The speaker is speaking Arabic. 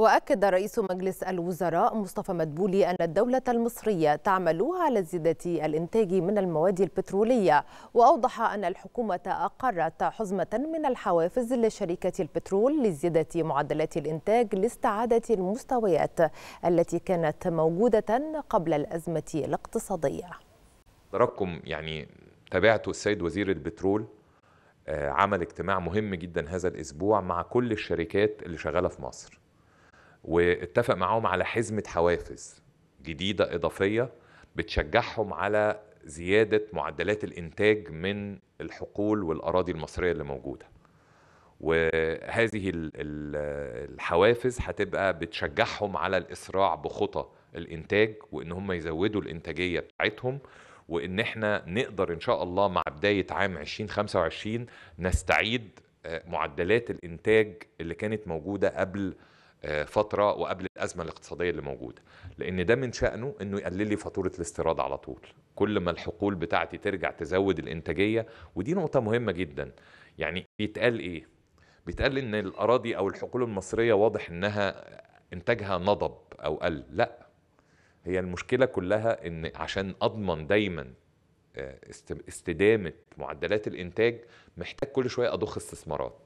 وأكد رئيس مجلس الوزراء مصطفى مدبولي أن الدولة المصرية تعمل على زيادة الإنتاج من المواد البترولية وأوضح أن الحكومة أقرت حزمة من الحوافز لشركة البترول لزيادة معدلات الإنتاج لاستعادة المستويات التي كانت موجودة قبل الأزمة الاقتصادية ده يعني تابعته السيد وزير البترول آه، عمل اجتماع مهم جدا هذا الاسبوع مع كل الشركات اللي شغاله في مصر واتفق معاهم على حزمه حوافز جديده اضافيه بتشجعهم على زياده معدلات الانتاج من الحقول والاراضي المصريه اللي موجوده وهذه الحوافز هتبقى بتشجعهم على الاسراع بخطى الانتاج وان هم يزودوا الانتاجيه بتاعتهم وان احنا نقدر ان شاء الله مع بدايه عام 2025 نستعيد آه، معدلات الانتاج اللي كانت موجوده قبل آه، فتره وقبل الازمه الاقتصاديه اللي موجوده لان ده من شانه انه يقلل لي فاتوره الاستيراد على طول كل ما الحقول بتاعتي ترجع تزود الانتاجيه ودي نقطه مهمه جدا يعني بيتقال ايه بيتقال ان الاراضي او الحقول المصريه واضح انها انتاجها نضب او قل لا هي المشكله كلها ان عشان اضمن دايما آه، استدامه معدلات الانتاج محتاج كل شويه اضخ استثمارات